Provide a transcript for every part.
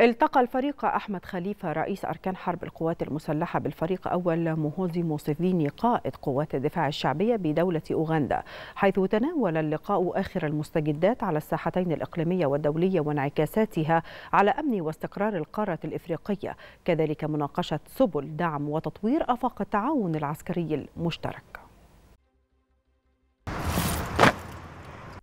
التقى الفريق أحمد خليفة رئيس أركان حرب القوات المسلحة بالفريق أول مهوزي موسيفيني قائد قوات الدفاع الشعبية بدولة أوغندا حيث تناول اللقاء آخر المستجدات على الساحتين الإقليمية والدولية وانعكاساتها على أمن واستقرار القارة الإفريقية كذلك مناقشة سبل دعم وتطوير آفاق التعاون العسكري المشترك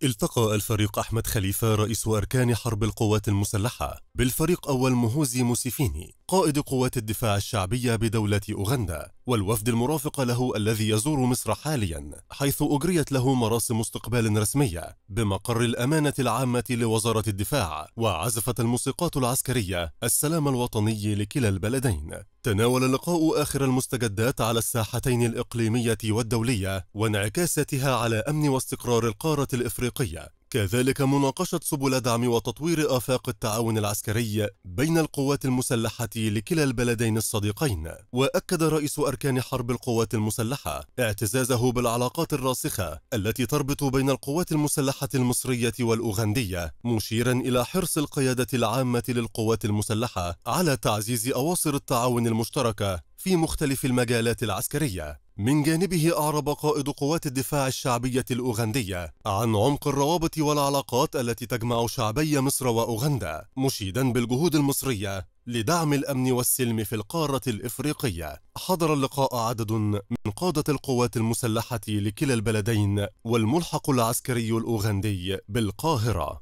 التقى الفريق أحمد خليفة رئيس أركان حرب القوات المسلحة بالفريق أول مهوزي موسيفيني قائد قوات الدفاع الشعبية بدولة أوغندا والوفد المرافق له الذي يزور مصر حاليا حيث أجريت له مراسم استقبال رسمية بمقر الأمانة العامة لوزارة الدفاع وعزفت الموسيقات العسكرية السلام الوطني لكلا البلدين تناول اللقاء آخر المستجدات على الساحتين الإقليمية والدولية وانعكاساتها على أمن واستقرار القارة الإفريقية كذلك مناقشة سبل دعم وتطوير آفاق التعاون العسكري بين القوات المسلحة لكلا البلدين الصديقين وأكد رئيس أركان حرب القوات المسلحة اعتزازه بالعلاقات الراسخة التي تربط بين القوات المسلحة المصرية والأوغندية مشيرا إلى حرص القيادة العامة للقوات المسلحة على تعزيز أواصر التعاون المشتركة في مختلف المجالات العسكرية من جانبه أعرب قائد قوات الدفاع الشعبية الأوغندية عن عمق الروابط والعلاقات التي تجمع شعبي مصر وأوغندا مشيدا بالجهود المصرية لدعم الأمن والسلم في القارة الإفريقية حضر اللقاء عدد من قادة القوات المسلحة لكلا البلدين والملحق العسكري الأوغندي بالقاهرة